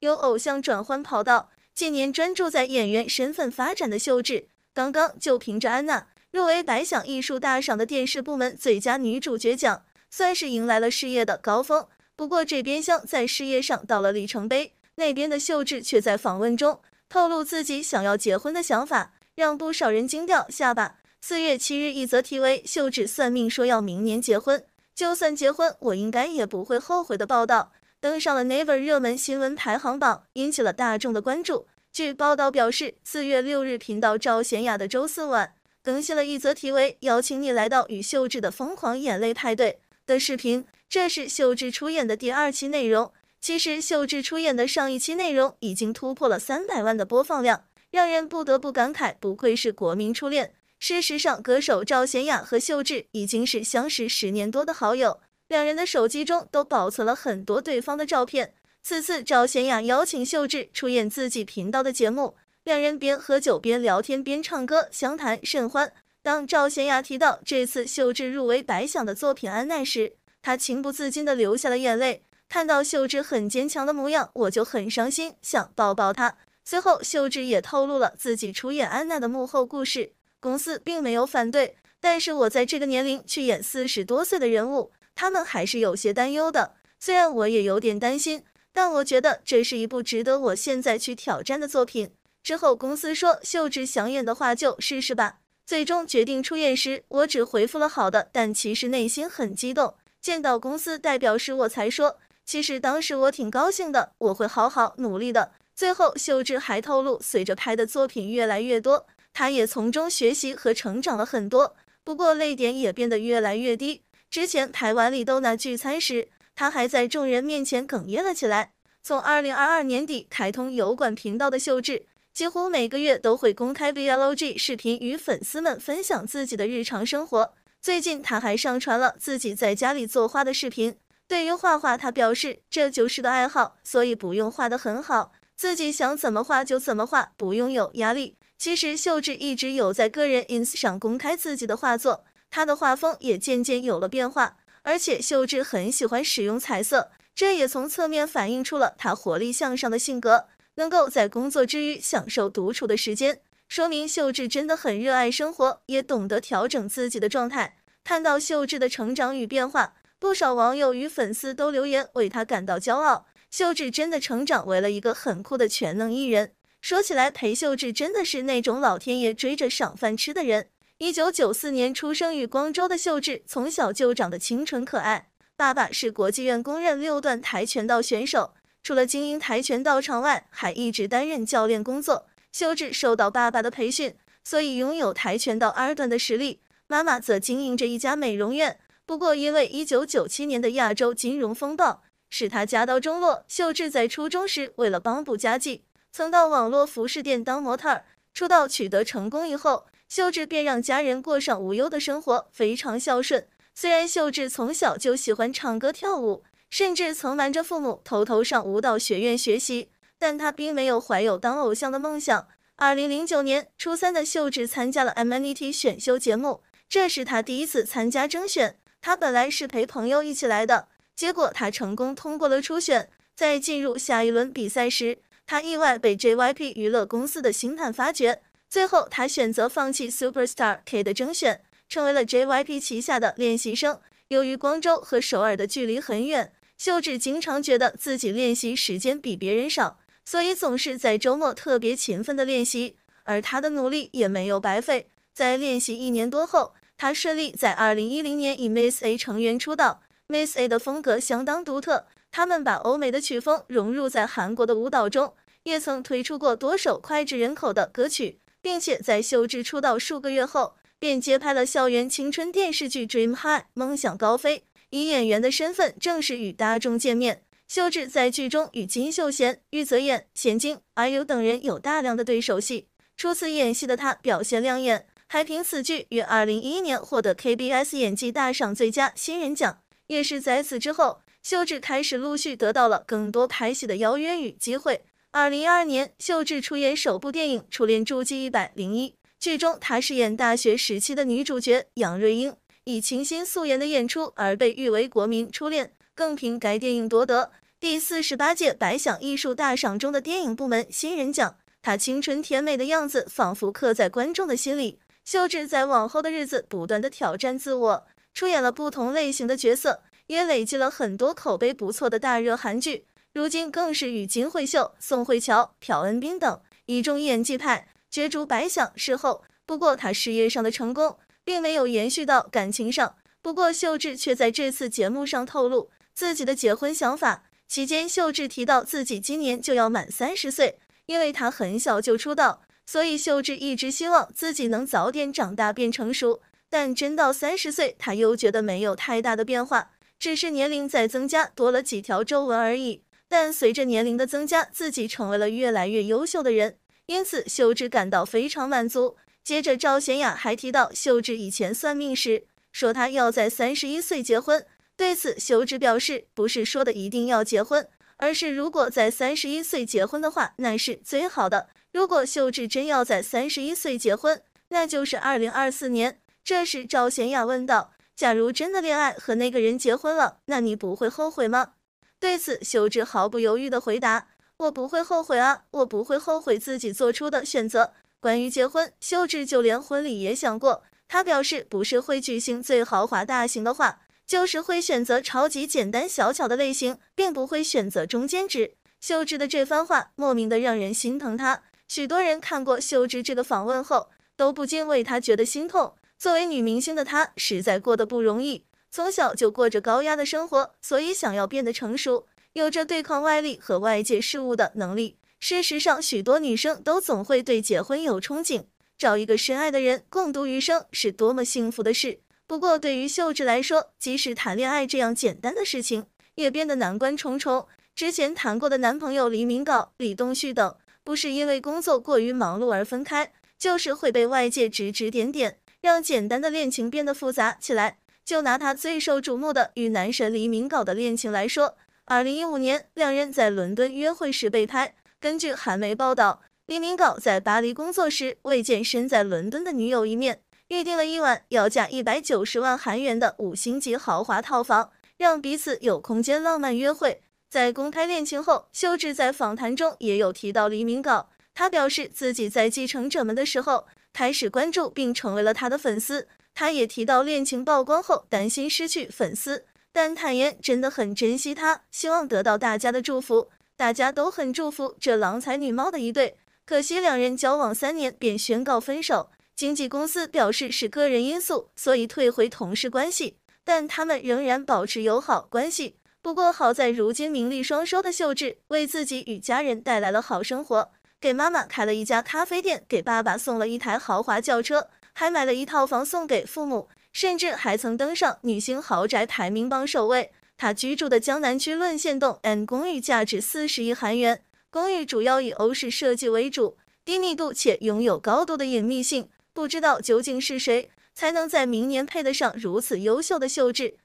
由偶像转换跑道，近年专注在演员身份发展的秀智，刚刚就凭着《安娜》入围百想艺术大赏的电视部门最佳女主角奖，算是迎来了事业的高峰。不过这边厢在事业上到了里程碑，那边的秀智却在访问中透露自己想要结婚的想法，让不少人惊掉下巴。四月七日，一则题为“秀智算命说要明年结婚，就算结婚我应该也不会后悔”的报道。登上了 Never 热门新闻排行榜，引起了大众的关注。据报道表示，四月六日频道赵贤雅的周四晚更新了一则题为《邀请你来到与秀智的疯狂眼泪派对》的视频，这是秀智出演的第二期内容。其实秀智出演的上一期内容已经突破了三百万的播放量，让人不得不感慨，不愧是国民初恋。事实上，歌手赵贤雅和秀智已经是相识十年多的好友。两人的手机中都保存了很多对方的照片。此次赵贤雅邀请秀智出演自己频道的节目，两人边喝酒边聊天边唱歌，相谈甚欢。当赵贤雅提到这次秀智入围白想的作品《安娜》时，她情不自禁地流下了眼泪。看到秀智很坚强的模样，我就很伤心，想抱抱她。随后，秀智也透露了自己出演安娜的幕后故事。公司并没有反对，但是我在这个年龄去演四十多岁的人物。他们还是有些担忧的，虽然我也有点担心，但我觉得这是一部值得我现在去挑战的作品。之后公司说秀智想演的话就试试吧，最终决定出演时，我只回复了好的，但其实内心很激动。见到公司代表时，我才说，其实当时我挺高兴的，我会好好努力的。最后，秀智还透露，随着拍的作品越来越多，她也从中学习和成长了很多，不过泪点也变得越来越低。之前台湾里都拿聚餐时，他还在众人面前哽咽了起来。从二零二二年底开通油管频道的秀智，几乎每个月都会公开 VLOG 视频与粉丝们分享自己的日常生活。最近，他还上传了自己在家里作画的视频。对于画画，他表示这就是个爱好，所以不用画的很好，自己想怎么画就怎么画，不用有压力。其实秀智一直有在个人 ins 上公开自己的画作。他的画风也渐渐有了变化，而且秀智很喜欢使用彩色，这也从侧面反映出了他活力向上的性格。能够在工作之余享受独处的时间，说明秀智真的很热爱生活，也懂得调整自己的状态。看到秀智的成长与变化，不少网友与粉丝都留言为他感到骄傲。秀智真的成长为了一个很酷的全能艺人。说起来，裴秀智真的是那种老天爷追着赏饭吃的人。一九九四年出生于光州的秀智，从小就长得清纯可爱。爸爸是国际院公认六段跆拳道选手，除了经营跆拳道场外，还一直担任教练工作。秀智受到爸爸的培训，所以拥有跆拳道二段的实力。妈妈则经营着一家美容院，不过因为一九九七年的亚洲金融风暴，使她家道中落。秀智在初中时，为了帮补家计，曾到网络服饰店当模特儿。出道取得成功以后。秀智便让家人过上无忧的生活，非常孝顺。虽然秀智从小就喜欢唱歌跳舞，甚至曾瞒着父母偷偷上舞蹈学院学习，但她并没有怀有当偶像的梦想。二零零九年初三的秀智参加了 M N E T 选秀节目，这是她第一次参加征选。她本来是陪朋友一起来的，结果她成功通过了初选，在进入下一轮比赛时，她意外被 J Y P 娱乐公司的星探发掘。最后，他选择放弃 Superstar K 的征选，成为了 JYP 旗下的练习生。由于光州和首尔的距离很远，秀智经常觉得自己练习时间比别人少，所以总是在周末特别勤奋的练习。而他的努力也没有白费，在练习一年多后，他顺利在2010年以 Miss A 成员出道。Miss A 的风格相当独特，他们把欧美的曲风融入在韩国的舞蹈中，也曾推出过多首脍炙人口的歌曲。并且在秀智出道数个月后，便接拍了校园青春电视剧《Dream High 梦想高飞》，以演员的身份正式与大众见面。秀智在剧中与金秀贤、玉泽演、贤晶、IU 等人有大量的对手戏。初次演戏的她表现亮眼，还凭此剧于2011年获得 KBS 演技大赏最佳新人奖。也是在此之后，秀智开始陆续得到了更多拍戏的邀约与机会。二零一二年，秀智出演首部电影《初恋助记一百零一》，剧中她饰演大学时期的女主角杨瑞英，以清新素颜的演出而被誉为国民初恋，更凭该电影夺得第四十八届百想艺术大赏中的电影部门新人奖。她青春甜美的样子仿佛刻在观众的心里。秀智在往后的日子不断的挑战自我，出演了不同类型的角色，也累积了很多口碑不错的大热韩剧。如今更是与金惠秀、宋慧乔、朴恩斌等一众演技派角逐百想视后。不过，他事业上的成功并没有延续到感情上。不过，秀智却在这次节目上透露自己的结婚想法。期间，秀智提到自己今年就要满三十岁，因为她很小就出道，所以秀智一直希望自己能早点长大变成熟。但真到三十岁，她又觉得没有太大的变化，只是年龄在增加，多了几条皱纹而已。但随着年龄的增加，自己成为了越来越优秀的人，因此秀智感到非常满足。接着赵贤雅还提到，秀智以前算命时说她要在三十一岁结婚，对此秀智表示不是说的一定要结婚，而是如果在三十一岁结婚的话，那是最好的。如果秀智真要在三十一岁结婚，那就是二零二四年。这时赵贤雅问道：假如真的恋爱和那个人结婚了，那你不会后悔吗？对此，秀智毫不犹豫的回答：“我不会后悔啊，我不会后悔自己做出的选择。关于结婚，秀智就连婚礼也想过。她表示，不是会举行最豪华大型的话，就是会选择超级简单小巧的类型，并不会选择中间值。”秀智的这番话，莫名的让人心疼她。许多人看过秀智这个访问后，都不禁为她觉得心痛。作为女明星的她，实在过得不容易。从小就过着高压的生活，所以想要变得成熟，有着对抗外力和外界事物的能力。事实上，许多女生都总会对结婚有憧憬，找一个深爱的人共度余生，是多么幸福的事。不过，对于秀智来说，即使谈恋爱这样简单的事情，也变得难关重重。之前谈过的男朋友李明镐、李东旭等，不是因为工作过于忙碌而分开，就是会被外界指指点点，让简单的恋情变得复杂起来。就拿他最受瞩目的与男神黎明镐的恋情来说，二零一五年两人在伦敦约会时被拍。根据韩媒报道，黎明镐在巴黎工作时未见身在伦敦的女友一面，预定了一晚要价一百九十万韩元的五星级豪华套房，让彼此有空间浪漫约会。在公开恋情后，秀智在访谈中也有提到黎明镐，他表示自己在《继承者们》的时候开始关注并成为了他的粉丝。他也提到恋情曝光后，担心失去粉丝，但坦言真的很珍惜他，希望得到大家的祝福。大家都很祝福这郎才女貌的一对，可惜两人交往三年便宣告分手。经纪公司表示是个人因素，所以退回同事关系，但他们仍然保持友好关系。不过好在如今名利双收的秀智，为自己与家人带来了好生活，给妈妈开了一家咖啡店，给爸爸送了一台豪华轿车。还买了一套房送给父母，甚至还曾登上女星豪宅排名榜首位。他居住的江南区论陷洞 N 公寓价值四十亿韩元，公寓主要以欧式设计为主，低密度且拥有高度的隐秘性。不知道究竟是谁才能在明年配得上如此优秀的秀智。